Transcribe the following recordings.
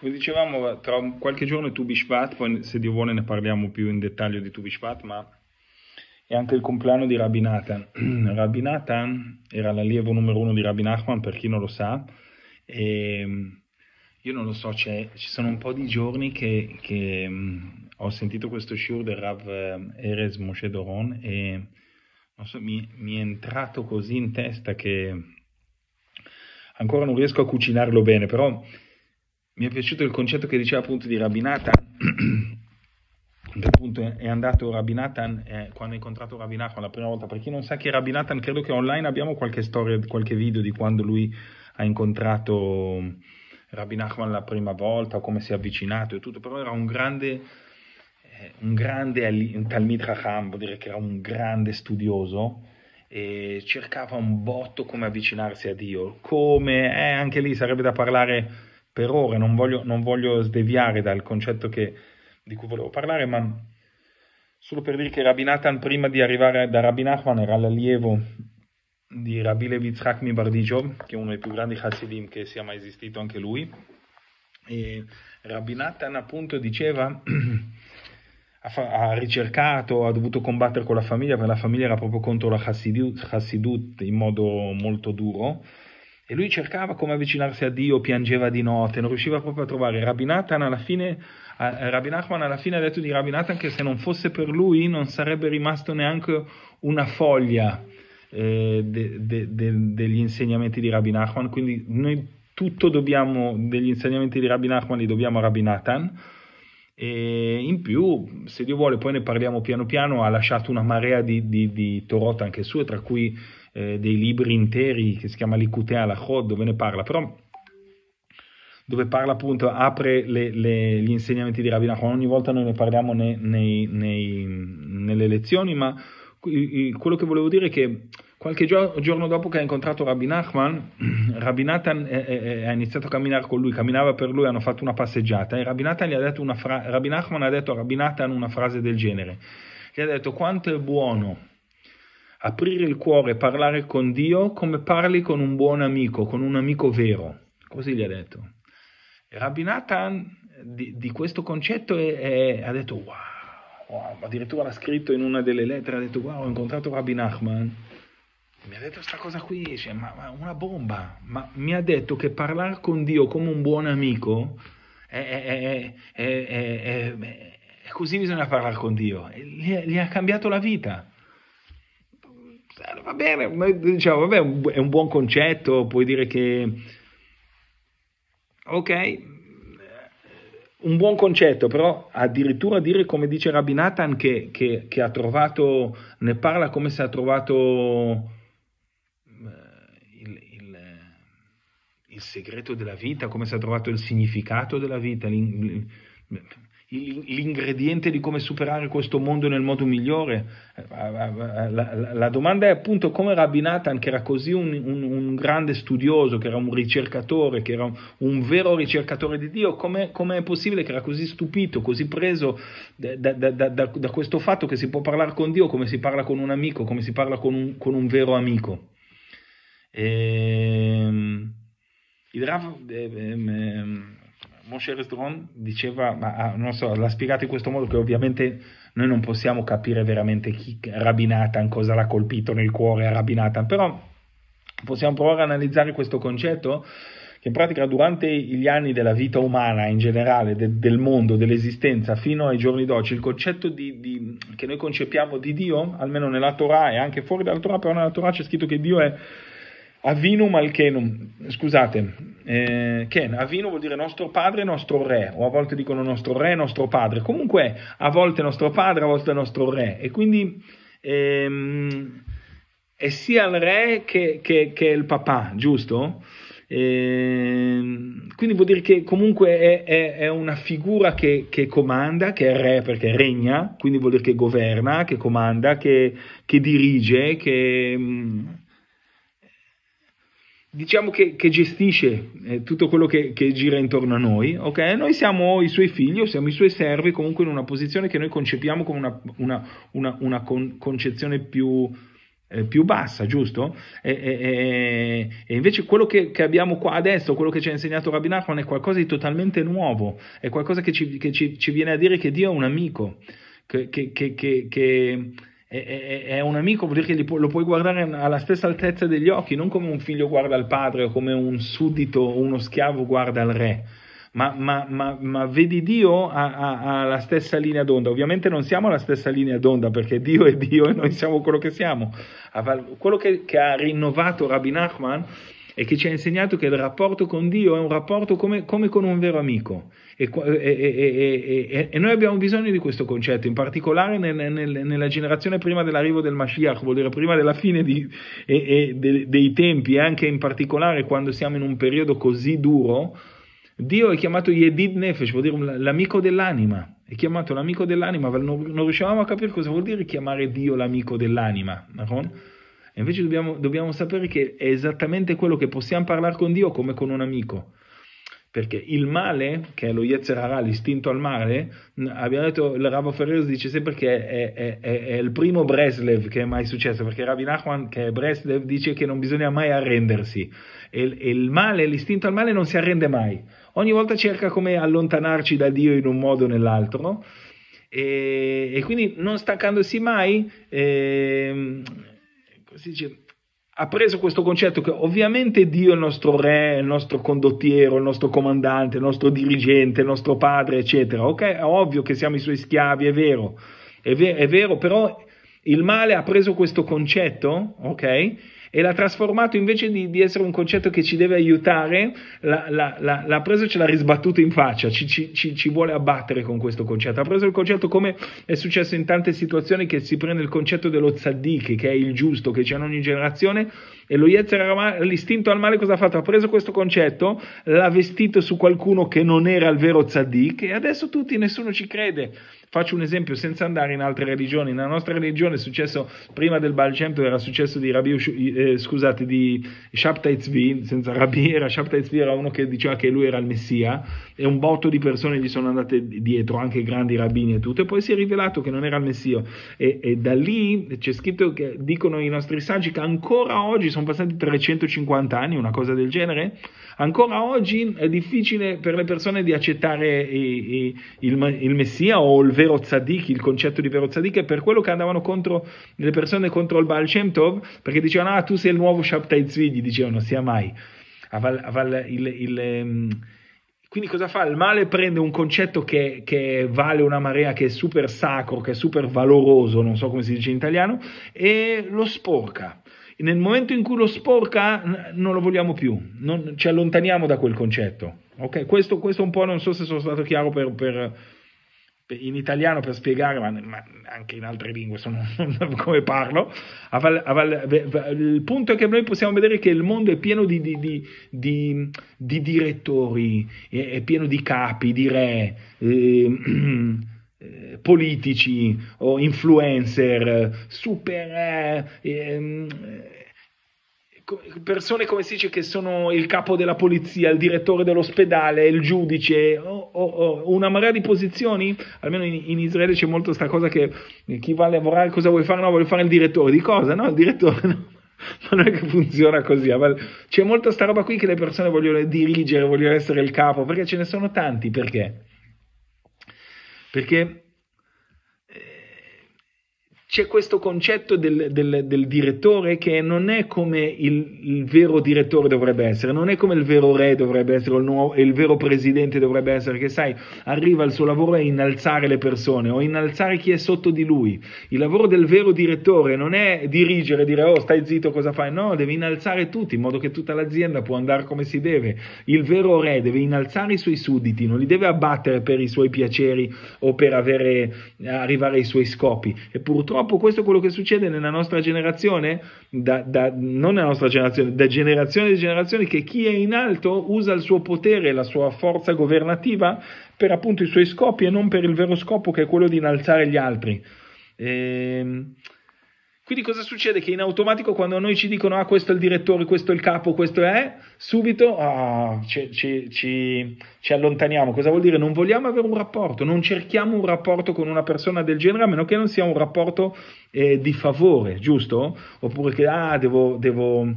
Come dicevamo, tra qualche giorno è Tu Bishvat, poi se Dio vuole ne parliamo più in dettaglio di Tu Bishvat, ma è anche il compleanno di Rabbi Nathan. Rabbi Nathan era l'allievo numero uno di Rabbi Nachman, per chi non lo sa, e mm, io non lo so, ci sono un po' di giorni che, che mm, ho sentito questo shiur del Rav eh, Erez Moshe Doron e so, mi, mi, è entrato così in testa che ancora non riesco a cucinarlo bene, però mi è piaciuto il concetto che diceva appunto di Rabbi appunto è andato Rabbi eh, quando ha incontrato Rabbi la prima volta, per chi non sa che è credo che online abbiamo qualche storia, qualche video di quando lui ha incontrato Rabbi Nachman la prima volta, come si è avvicinato e tutto, però era un grande, eh, un grande un Talmid Raham, vuol dire che era un grande studioso, e cercava un botto come avvicinarsi a Dio, come, eh, anche lì sarebbe da parlare per ora non voglio, non voglio sdeviare dal concetto che, di cui volevo parlare, ma solo per dire che Rabbi Nathan prima di arrivare da Rabbi Nachman era l'allievo di Rabbi Levi Yitzhak Mibardijov, che è uno dei più grandi Hasidim che sia mai esistito anche lui. E Rabbi Nathan appunto diceva, ha, ricercato, ha dovuto combattere con la famiglia, perché la famiglia era proprio contro la Hasidut, Hasidut in modo molto duro, e lui cercava come avvicinarsi a Dio, piangeva di notte, non riusciva proprio a trovare. Rabbi Nathan alla fine, Rabbi alla fine ha detto di Rabbi Nathan che se non fosse per lui non sarebbe rimasto neanche una foglia eh, de, de, de, degli insegnamenti di Rabbi Nachman. Quindi noi tutto dobbiamo, degli insegnamenti di Rabbi Nachman li dobbiamo a Rabbi Nathan. E in più, se Dio vuole, poi ne parliamo piano piano, ha lasciato una marea di, di, di Torot anche sue, tra cui eh, dei libri interi che si chiama Likutea Lachod, dove ne parla, però dove parla appunto, apre le, le, gli insegnamenti di Rabbi Nachman, ogni volta noi ne parliamo nei, nei, nei, nelle lezioni, ma quello che volevo dire è che qualche giorno dopo che ha incontrato Rabbi Nachman, Rabbi Nathan eh, eh, eh, ha iniziato a camminare con lui, camminava per lui, hanno fatto una passeggiata e Rabbi Nathan, gli ha, detto una fra- Rabbi Nachman ha detto a Rabbi Nathan una frase del genere, gli ha detto quanto è buono aprire il cuore, parlare con Dio come parli con un buon amico, con un amico vero. Così gli ha detto. Rabbi Nathan di, di questo concetto è, è, ha detto wow, wow, addirittura l'ha scritto in una delle lettere, ha detto wow, ho incontrato Rabbi Nachman. Mi ha detto questa cosa qui, cioè, ma, ma una bomba, ma mi ha detto che parlare con Dio come un buon amico è, è così bisogna parlare con Dio. gli, gli ha cambiato la vita va bene, diciamo, vabbè, è un buon concetto, puoi dire che... Ok, un buon concetto, però addirittura dire come dice Rabbi Nathan che, che, che, ha trovato, ne parla come se ha trovato eh, il, il, il segreto della vita, come se ha trovato il significato della vita. L'in l'ingrediente di come superare questo mondo nel modo migliore. Eh, la, domanda è appunto come Rabbi Nathan, che era così un, un, un, grande studioso, che era un ricercatore, che era un, un vero ricercatore di Dio, come è possibile che era così stupito, così preso da, da, da, da, questo fatto che si può parlare con Dio come si parla con un amico, come si parla con, con un, vero amico. E... Ehm, il Rav... Eh, ehm, ehm, Moshe Resdron diceva, ma ah, non so, l'ha spiegato in questo modo che ovviamente noi non possiamo capire veramente chi Rabbi Nathan, cosa l'ha colpito nel cuore a Rabbi Nathan, però possiamo provare a analizzare questo concetto che in pratica durante gli anni della vita umana in generale, de, del mondo, dell'esistenza, fino ai giorni d'oggi, il concetto di, di, che noi concepiamo di Dio, almeno nella Torah e anche fuori dalla Torah, però nella Torah c'è scritto che Dio è Avinum Alchenum, scusate, eh, Ken, Avinu vuol dire nostro padre, nostro re, o a volte dicono nostro re, nostro padre, comunque a volte nostro padre, a volte nostro re, e quindi ehm, è sia il re che, che, che il papà, giusto? Eh, quindi vuol dire che comunque è, è, è una figura che, che, comanda, che è re perché regna, quindi vuol dire che governa, che comanda, che, dirige, che... Mh, mm, diciamo che, che gestisce eh, tutto quello che, che, gira intorno a noi, ok? Noi siamo i suoi figli o siamo i suoi servi, comunque in una posizione che noi concepiamo come una, una, una, una con, concezione più, eh, più, bassa, giusto? E, e, e invece quello che, che, abbiamo qua adesso, quello che ci ha insegnato Rabbi Nachman è qualcosa di totalmente nuovo, è qualcosa che ci, ci, ci viene a dire che Dio è un amico, che è, è un amico, vuol dire che lo puoi guardare alla stessa altezza degli occhi, non come un figlio guarda il padre o come un suddito o uno schiavo guarda il re. Ma, ma, ma, ma, vedi Dio alla stessa linea d'onda. Ovviamente non siamo alla stessa linea d'onda perché Dio è Dio e noi siamo quello che siamo. Quello che, che ha rinnovato Rabbi Nachman e che ci ha insegnato che il rapporto con Dio è un rapporto come, come con un vero amico e, e, e, e, noi abbiamo bisogno di questo concetto, in particolare nel, nel, nella generazione prima dell'arrivo del Mashiach, vuol dire prima della fine di, de, dei tempi anche in particolare quando siamo in un periodo così duro, Dio è chiamato Yedid Nefesh, vuol dire l'amico dell'anima, è chiamato l'amico dell'anima, non, non riuscivamo a capire cosa vuol dire chiamare Dio l'amico dell'anima. D'accordo? invece dobbiamo, dobbiamo sapere che è esattamente quello che possiamo parlare con Dio come con un amico perché il male, che è lo Yetzerara, l'istinto al male, abbiamo detto, il Ravo Ferreros dice sempre che è, è, è, è, il primo Breslev che è mai successo, perché Rabbi Nachman, che è Breslev, dice che non bisogna mai arrendersi, e, e il male, l'istinto al male non si arrende mai, ogni volta cerca come allontanarci da Dio in un modo o nell'altro, e, e, quindi non staccandosi mai eh, si dice, ha preso questo concetto che ovviamente Dio è il nostro re, il nostro condottiero, il nostro comandante, il nostro dirigente, il nostro padre, eccetera. Ok, è ovvio che siamo i suoi schiavi, è vero, è, ver- è vero, però il male ha preso questo concetto, ok? e l'ha trasformato invece di, di essere un concetto che ci deve aiutare, l'ha, l'ha, l'ha, l'ha preso e ce l'ha risbattuto in faccia, ci, ci, ci, ci, vuole abbattere con questo concetto. Ha preso il concetto come è successo in tante situazioni che si prende il concetto dello zaddik, che è il giusto, che c'è in ogni generazione, e lo Yetzer, l'istinto al male, cosa ha fatto? Ha preso questo concetto, l'ha vestito su qualcuno che non era il vero tzaddik e adesso tutti, nessuno ci crede. Faccio un esempio senza andare in altre religioni. Nella nostra religione è successo, prima del Baal Shem era successo di, Rabbi, eh, scusate, di Shabtai Tzvi, senza Rabbi, era Shabtai Tzvi era uno che diceva che lui era il Messia e un botto di persone gli sono andate dietro, anche grandi rabbini e tutto, e poi si è rivelato che non era il Messia. E, e da lì c'è scritto che dicono i nostri saggi che ancora oggi sono sono passati 350 anni, una cosa del genere. Ancora oggi è difficile per le persone di accettare il, il, il Messia o il vero tzaddik, il concetto di vero tzaddik, è per quello che andavano contro le persone contro il Baal Shem Tov, perché dicevano, ah tu sei il nuovo Shabtai Zvi, gli dicevano, sia mai. Aval, aval, il, il, ehm, quindi cosa fa? Il male prende un concetto che, che, vale una marea, che è super sacro, che è super valoroso, non so come si dice in italiano, e lo sporca nel momento in cui lo sporca non lo vogliamo più, non, ci allontaniamo da quel concetto. Okay? Questo, questo, un po' non so se sono stato chiaro per, per, per, in italiano per spiegare, ma, ma, anche in altre lingue sono come parlo. Aval, aval, il punto è che noi possiamo vedere che il mondo è pieno di, di, di, di direttori, è, è, pieno di capi, di re. Eh, Eh, politici o influencer, super... Eh, ehm, eh persone come si dice che sono il capo della polizia, il direttore dell'ospedale, il giudice, oh, oh, oh, una marea di posizioni, almeno in, in Israele c'è molto questa cosa che eh, chi va a lavorare cosa vuoi fare? No, voglio fare il direttore, di cosa? No, il direttore no. non è che funziona così, c'è molta sta roba qui che le persone vogliono dirigere, vogliono essere il capo, perché ce ne sono tanti, perché? perché c'è questo concetto del, del, del, direttore che non è come il, il, vero direttore dovrebbe essere, non è come il vero re dovrebbe essere, il, nuovo, il vero presidente dovrebbe essere, che sai, arriva il suo lavoro a innalzare le persone o innalzare chi è sotto di lui. Il lavoro del vero direttore non è dirigere, dire oh stai zitto cosa fai, no, devi innalzare tutti in modo che tutta l'azienda può andare come si deve. Il vero re deve innalzare i suoi sudditi, non li deve abbattere per i suoi piaceri o per avere, arrivare ai suoi scopi. E purtroppo Purtroppo questo è quello che succede nella nostra generazione, da, da, non nella nostra generazione, da generazione di generazione, che chi è in alto usa il suo potere, la sua forza governativa per appunto i suoi scopi e non per il vero scopo che è quello di innalzare gli altri. Ehm quindi cosa succede? Che in automatico quando noi ci dicono ah questo è il direttore, questo è il capo, questo è, subito ah, ci, ci, ci, ci, allontaniamo. Cosa vuol dire? Non vogliamo avere un rapporto, non cerchiamo un rapporto con una persona del genere a meno che non sia un rapporto eh, di favore, giusto? Oppure che ah devo... devo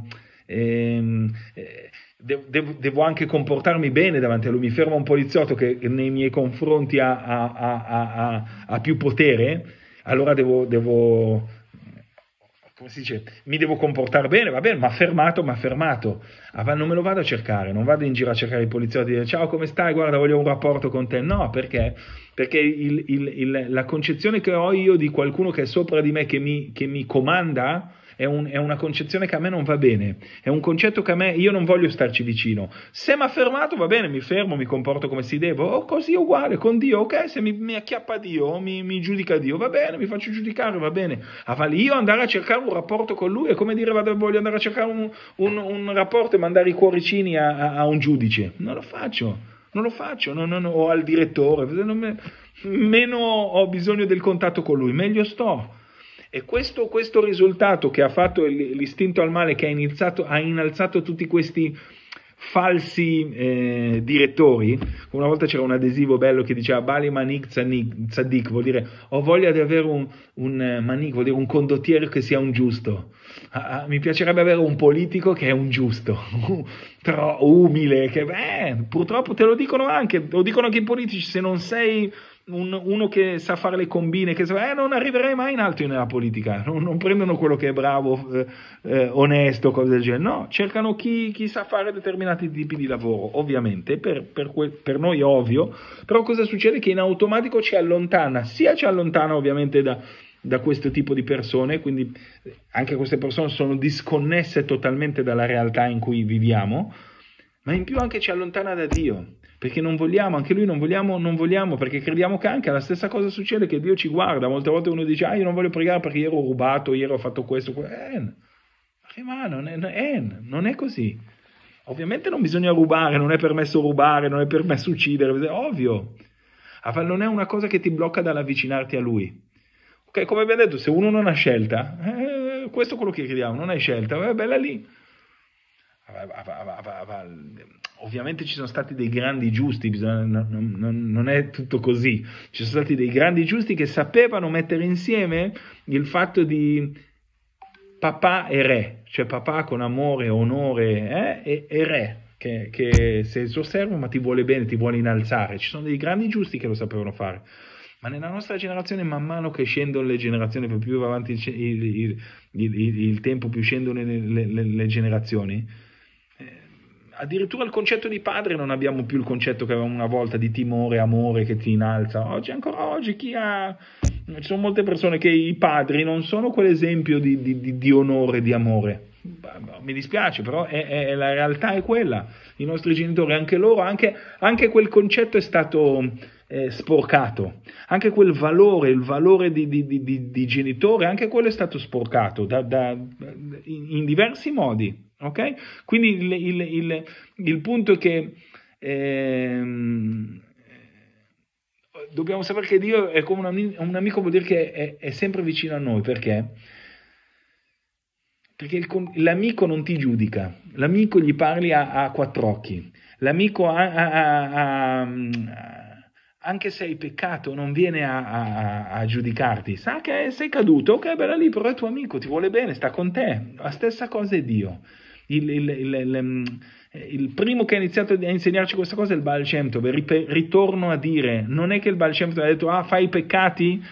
ehm, eh, Devo, devo, anche comportarmi bene davanti a lui. Mi ferma un poliziotto che nei miei confronti ha, ha, ha, ha più potere, allora devo, devo, come si dice, mi devo comportare bene, va bene, ma fermato, ma fermato. Ah, ma non me lo vado a cercare, non vado in giro a cercare i poliziotti e dire ciao, come stai? Guarda, voglio un rapporto con te. No, perché? Perché il, il, il, la concezione che ho io di qualcuno che è sopra di me, che mi, che mi comanda, è, un, è, una concezione che a me non va bene, è un concetto che a me io non voglio starci vicino. Se mi ha fermato va bene, mi fermo, mi comporto come si devo, O così è uguale con Dio, ok? Se mi, mi acchiappa Dio, mi, mi, giudica Dio, va bene, mi faccio giudicare, va bene. Ah, io andare a cercare un rapporto con lui è come dire vado, voglio andare a cercare un, un, un rapporto e mandare i cuoricini a, a, a un giudice. Non lo faccio non lo faccio, non, non, o al direttore, me, meno ho bisogno del contatto con lui, meglio sto. E questo, questo risultato che ha fatto l'istinto al male, che ha, iniziato, ha innalzato tutti questi falsi eh, direttori, una volta c'era un adesivo bello che diceva Bali Manik Tzadik, vuol dire ho voglia di avere un, un eh, manik, vuol dire un condottiero che sia un giusto, ah, ah mi piacerebbe avere un politico che è un giusto, umile, che beh, purtroppo te lo dicono anche, lo dicono anche i politici, se non sei un, uno che sa fare le combine, che sa, eh, non arriverai mai in alto nella politica, non, non prendono quello che è bravo, eh, eh, onesto, cose del genere, no, cercano chi, chi, sa fare determinati tipi di lavoro, ovviamente, per, per, que- per, noi ovvio, però cosa succede? Che in automatico ci allontana, sia ci allontana ovviamente da, da questo tipo di persone, quindi eh, anche queste persone sono disconnesse totalmente dalla realtà in cui viviamo, ma in più anche ci allontana da Dio, perché non vogliamo, anche lui non vogliamo, non vogliamo, perché crediamo che anche la stessa cosa succede, che Dio ci guarda, molte volte uno dice, ah io non voglio pregare perché ieri ho rubato, ieri ho fatto questo, Eh, ma non è, eh, non è così. Ovviamente non bisogna rubare, non è permesso rubare, non è permesso uccidere, ovvio. Ma non è una cosa che ti blocca dall'avvicinarti a Lui. Ok, come abbiamo detto, se uno non ha scelta, eh, questo è quello che crediamo, non hai scelta, è bella lì. Ovviamente ci sono stati dei grandi giusti, non, è tutto così. Ci sono stati dei grandi giusti che sapevano mettere insieme il fatto di papà e re, cioè papà con amore, onore eh, e, e, re, che, che sei il suo servo ma ti vuole bene, ti vuole innalzare. Ci sono dei grandi giusti che lo sapevano fare ma nella nostra generazione man mano che scendono le generazioni più avanti il, il, il, il tempo più scendono le, le, le generazioni addirittura il concetto di padre non abbiamo più il concetto che avevamo una volta di timore, amore che ti innalza. Oggi, ancora oggi, chi ha... Ci sono molte persone che i padri non sono quell'esempio di, di, di, di onore, di amore. Mi dispiace, però è, è, la realtà è quella. I nostri genitori, anche loro, anche, anche quel concetto è stato eh, sporcato. Anche quel valore, il valore di, genitore, anche quello è stato sporcato da, da, in, in diversi modi. Ok? Quindi il, il, il, il, punto è che ehm, dobbiamo sapere che Dio è come un, amico, un amico vuol dire che è, è, sempre vicino a noi, perché? Perché l'amico non ti giudica, l'amico gli parli a, a quattro occhi, l'amico ha, ha, ha, anche se hai peccato non viene a, giudicarti, sa che sei caduto, ok, bella lì, però è tuo amico, ti vuole bene, sta con te, la stessa cosa è Dio il, il, il, mm, eh, il, primo che ha iniziato a insegnarci questa cosa è il Baal Shem Tov, ritorno a dire, non è che il Baal Shem Tov ha detto ah fai i peccati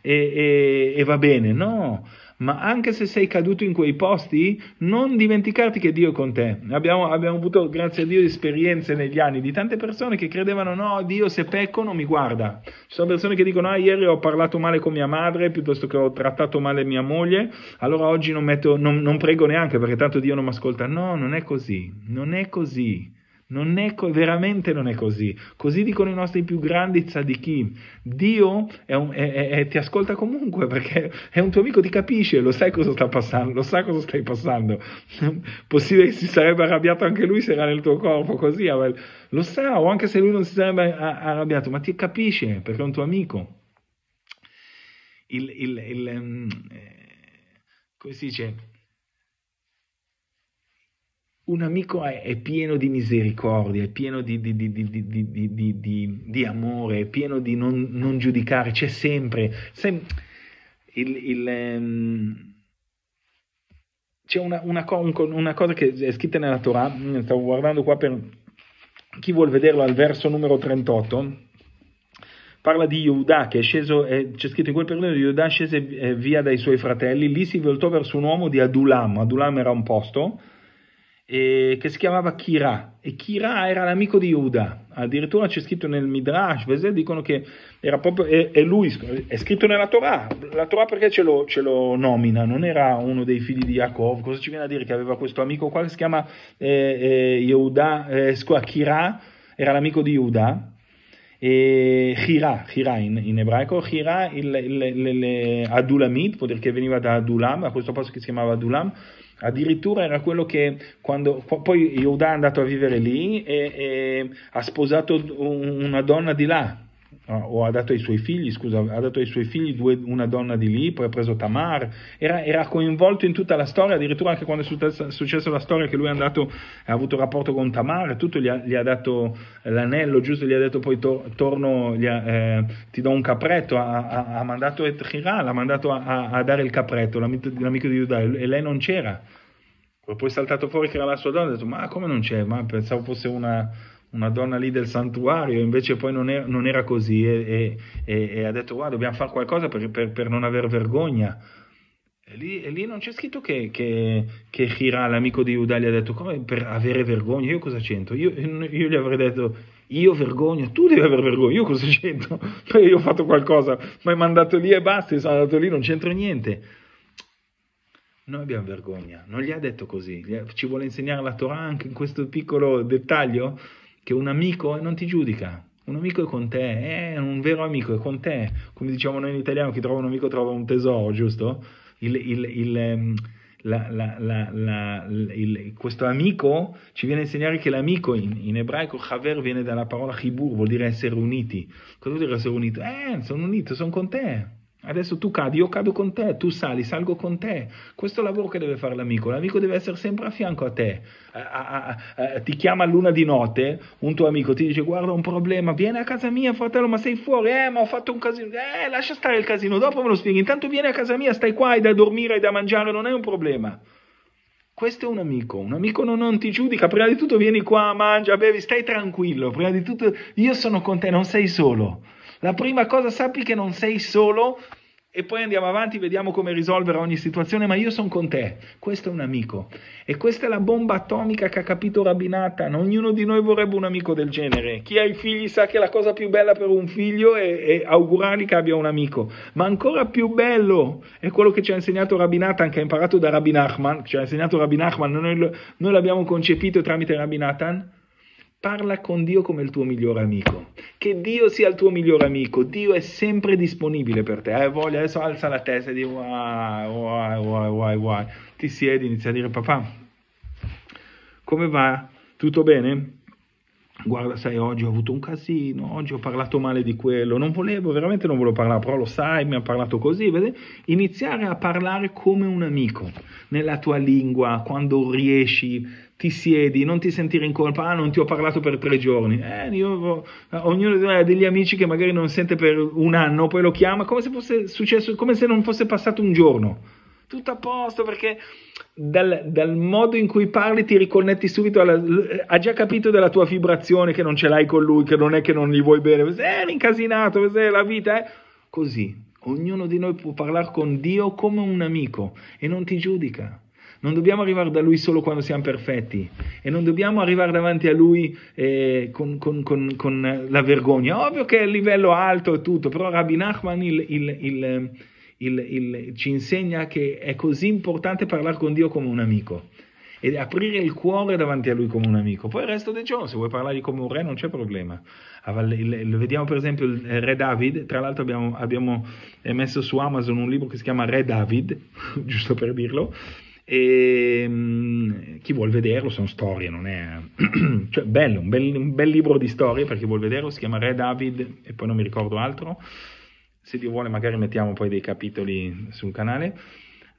e, e, e va bene, no, ma anche se sei caduto in quei posti, non dimenticarti che Dio è con te. Abbiamo, abbiamo, avuto, grazie a Dio, esperienze negli anni di tante persone che credevano, no, Dio se pecco non mi guarda. Ci sono persone che dicono, ah, ieri ho parlato male con mia madre, piuttosto che ho trattato male mia moglie, allora oggi non, metto, non, non prego neanche perché tanto Dio non mi ascolta. No, non è così, non è così. Non è co- veramente non è così. Così dicono i nostri più grandi tzadikim. Dio è un, è, è, ti ascolta comunque perché è un tuo amico, ti capisce, lo sai cosa sta passando, lo sa cosa stai passando. Possibile che si sarebbe arrabbiato anche lui se era nel tuo corpo così, lo sa, o anche se lui non si sarebbe arrabbiato, ma ti capisce perché è un tuo amico. Il, il, il, ehm, eh, come si dice? un amico è, è, pieno di misericordia, è pieno di, di, di, di amore, è pieno di non, non giudicare, c'è sempre, sem- il, il, um, c'è una, una, una, cosa che è scritta nella Torah, stavo guardando qua per chi vuol vederlo al verso numero 38, parla di Yehuda che è sceso, eh, c'è scritto in quel periodo di Yehuda scese eh, via dai suoi fratelli, lì si voltò verso un uomo di Adulam, Adulam era un posto, eh, che si chiamava Kira e Kira era l'amico di Uda, addirittura c'è scritto nel Midrash, dicono che era proprio, è, è, lui, è scritto nella Torah, la Torah perché ce lo, ce lo, nomina, non era uno dei figli di Yaakov, cosa ci viene a dire che aveva questo amico qua che si chiama eh, eh, Yehuda, eh, Kira, era l'amico di Uda, e Hira, Hira in, in, ebraico, Hira il, il, il, il, Adulamid, vuol dire che veniva da Adulam, a questo posto che si chiamava Adulam, addirittura era quello che quando, poi Yehuda è andato a vivere lì e, e ha sposato una donna di là, Ah, o ha dato ai suoi figli, scusa, ha dato ai suoi figli due, una donna di lì, poi ha preso Tamar, era, era, coinvolto in tutta la storia, addirittura anche quando è successa, la storia che lui è andato, ha avuto rapporto con Tamar, tutto gli ha, gli ha, dato l'anello, giusto, gli ha detto poi tor- torno, ha, eh, ti do un capretto, ha, ha, ha mandato Etchirà, l'ha mandato a, a, dare il capretto, l'amico, l'amico di Giuda, e lei non c'era. Poi è saltato fuori che era la sua donna, ha detto ma come non c'è, ma pensavo fosse una una donna lì del santuario, invece poi non, è, non era così e, e, e, ha detto guarda dobbiamo fare qualcosa per, per, per non aver vergogna. E lì, e lì, non c'è scritto che, che, che Hira, l'amico di Udali, ha detto come per avere vergogna, io cosa c'entro? Io, io gli avrei detto io vergogno, tu devi avere vergogna, io cosa c'entro? Perché io ho fatto qualcosa, mi hai mandato lì e basta, io sono andato lì, non c'entro niente. Noi abbiamo vergogna, non gli ha detto così, ci vuole insegnare la Torah anche in questo piccolo dettaglio? che un amico non ti giudica, un amico è con te, è un vero amico è con te, come diciamo noi in italiano, chi trova un amico trova un tesoro, giusto? Il, il, il, ehm, la, la, la, questo amico ci viene a insegnare che l'amico in, in ebraico haver viene dalla parola chibur, vuol dire essere uniti. Cosa vuol dire essere unito? Eh, sono unito, sono con te. Adesso tu cadi, io cado con te, tu sali, salgo con te. Questo è il lavoro che deve fare l'amico. L'amico deve essere sempre a fianco a te. A, a, a, ti chiama all'una di notte un tuo amico, ti dice: Guarda, ho un problema, vieni a casa mia, fratello, ma sei fuori. Eh, ma ho fatto un casino. Eh, lascia stare il casino, dopo me lo spieghi. Intanto vieni a casa mia, stai qua, hai da dormire, hai da mangiare, non è un problema. Questo è un amico, un amico non, non, ti giudica, prima di tutto vieni qua, mangia, bevi, stai tranquillo, prima di tutto io sono con te, non sei solo. La prima cosa sappi che non sei solo e poi andiamo avanti, vediamo come risolvere ogni situazione, ma io sono con te, questo è un amico. E questa è la bomba atomica che ha capito Rabinatan, ognuno di noi vorrebbe un amico del genere. Chi ha i figli sa che la cosa più bella per un figlio è, è augurargli che abbia un amico, ma ancora più bello è quello che ci ha insegnato Rabinatan, che ha imparato da Rabin Ahman, ci ha insegnato Rabin Ahman, noi, noi l'abbiamo concepito tramite Rabinatan Parla con Dio come il tuo migliore amico. Che Dio sia il tuo migliore amico. Dio è sempre disponibile per te. Hai eh, voglia, adesso alza la testa e dici, wow, wow, wow, wow, wow. Ti siedi, inizia a dire papà, come va? Tutto bene? guarda sai oggi ho avuto un casino, oggi ho parlato male di quello, non volevo, veramente non volevo parlare, però lo sai, mi ha parlato così, vedi? iniziare a parlare come un amico, nella tua lingua, quando riesci, ti siedi, non ti sentire in colpa, ah non ti ho parlato per tre giorni, eh, io, eh, ognuno ha degli amici che magari non sente per un anno, poi lo chiama come se, fosse successo, come se non fosse passato un giorno, tutto a posto perché dal, dal, modo in cui parli ti riconnetti subito alla, ha già capito della tua vibrazione che non ce l'hai con lui che non è che non gli vuoi bene è incasinato è la vita è eh? così ognuno di noi può parlare con Dio come un amico e non ti giudica non dobbiamo arrivare da Lui solo quando siamo perfetti e non dobbiamo arrivare davanti a Lui eh, con, con, con, con, la vergogna. Ovvio che è il livello alto e tutto, però Rabbi Nachman il, il, il il, il, ci insegna che è così importante parlare con Dio come un amico e aprire il cuore davanti a lui come un amico. Poi il resto del giorno, se vuoi parlargli come un re, non c'è problema. Vediamo per esempio il eh, Re David, tra l'altro abbiamo, abbiamo eh, messo su Amazon un libro che si chiama Re David, giusto per dirlo, e ehm, chi vuol vederlo sono storie, non è... cioè bello, un bel, un bel libro di storie per chi vuol vederlo, si chiama Re David e poi non mi ricordo altro se Dio vuole magari mettiamo poi dei capitoli sul canale,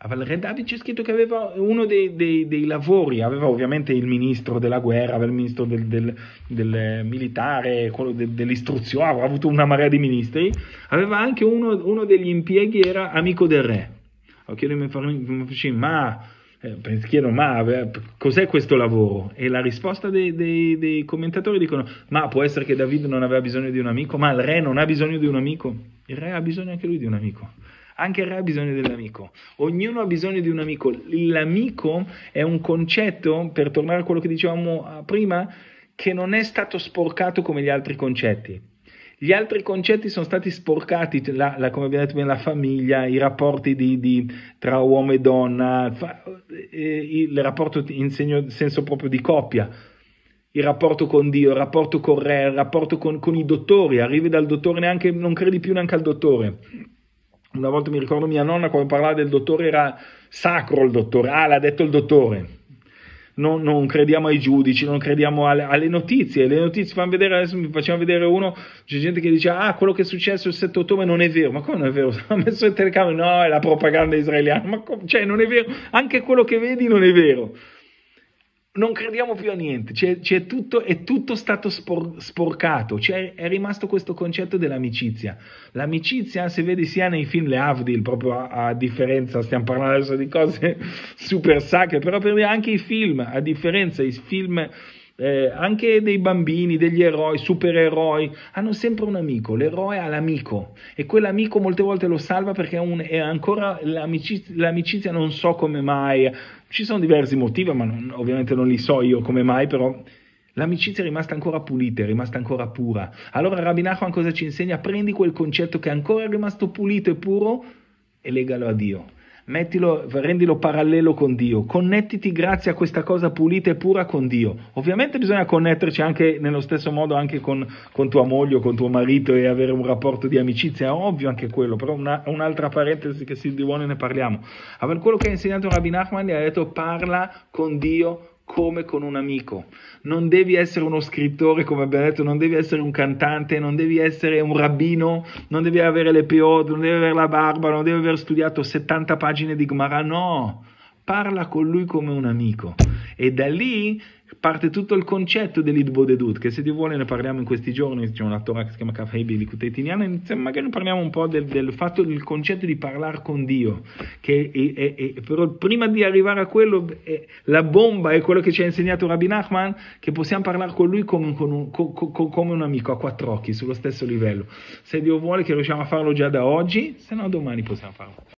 a Valre David c'è scritto che aveva uno dei, dei, dei, lavori, aveva ovviamente il ministro della guerra, aveva il ministro del, del, del militare, quello de, dell'istruzione, aveva avuto una marea di ministri, aveva anche uno, uno degli impieghi, era amico del re. Ok, mi faceva, ma eh, ma eh, cos'è questo lavoro? E la risposta dei, dei, dei commentatori dicono ma può essere che David non aveva bisogno di un amico, ma il re non ha bisogno di un amico, il re ha bisogno anche lui di un amico. Anche il re ha bisogno dell'amico, ognuno ha bisogno di un amico. L'amico è un concetto, per tornare a quello che dicevamo eh, prima, che non è stato sporcato come gli altri concetti. Gli altri concetti sono stati sporcati, cioè la, la, come abbiamo detto bene, la famiglia, i rapporti di, di, tra uomo e donna, eh, il rapporto in segno, senso proprio di coppia, il rapporto con Dio, il rapporto con Re, il rapporto con, con i dottori, arrivi dal dottore neanche, non credi più neanche al dottore. Una volta mi ricordo mia nonna quando parlava del dottore era sacro il dottore, ah l'ha detto il dottore, non, non, crediamo ai giudici, non crediamo alle, alle notizie, le notizie fanno vedere, adesso mi facciamo vedere uno, c'è gente che dice ah quello che è successo il 7 ottobre non è vero, ma come non è vero? Ha messo in telecamere, no è la propaganda israeliana, ma come? cioè non è vero, anche quello che vedi non è vero non crediamo più a niente, c'è, c'è tutto, è tutto stato spor, sporcato, c'è, è rimasto questo concetto dell'amicizia. L'amicizia se vedi sia nei film Le Avdil, proprio a, a, differenza, stiamo parlando adesso di cose super sacre, però per dire anche i film, a differenza i film eh, anche dei bambini, degli eroi, supereroi, hanno sempre un amico, l'eroe ha l'amico e quell'amico molte volte lo salva perché è, un, è ancora l'amicizia, l'amicizia, non so come mai, ci sono diversi motivi, ma non, ovviamente non li so io come mai, però L'amicizia è rimasta ancora pulita, è rimasta ancora pura. Allora Rabbi Nachman cosa ci insegna? Prendi quel concetto che è ancora rimasto pulito e puro e legalo a Dio mettilo, rendilo parallelo con Dio, connettiti grazie a questa cosa pulita e pura con Dio. Ovviamente bisogna connetterci anche nello stesso modo anche con, con tua moglie o con tuo marito e avere un rapporto di amicizia, è ovvio anche quello, però una, un'altra parentesi che si divuole ne parliamo. Ma quello che ha insegnato Rabbi Nachman gli ha detto parla con Dio come con un amico. Non devi essere uno scrittore, come abbiamo detto, non devi essere un cantante, non devi essere un rabbino, non devi avere le PO, non devi avere la barba, non devi aver studiato 70 pagine di Gmarà, no. Parla con lui come un amico. E da lì parte tutto il concetto dell'Idbodedut, che se Dio vuole ne parliamo in questi giorni, c'è un attore che si chiama Kafheibi di e magari parliamo un po' del, del, fatto, del concetto di parlare con Dio, che è, è, è, però prima di arrivare a quello, la bomba è quello che ci ha insegnato Rabbi Nachman, che possiamo parlare con lui come, con un, co, co, come un amico, a quattro occhi, sullo stesso livello. Se Dio vuole che riusciamo a farlo già da oggi, se no domani possiamo farlo.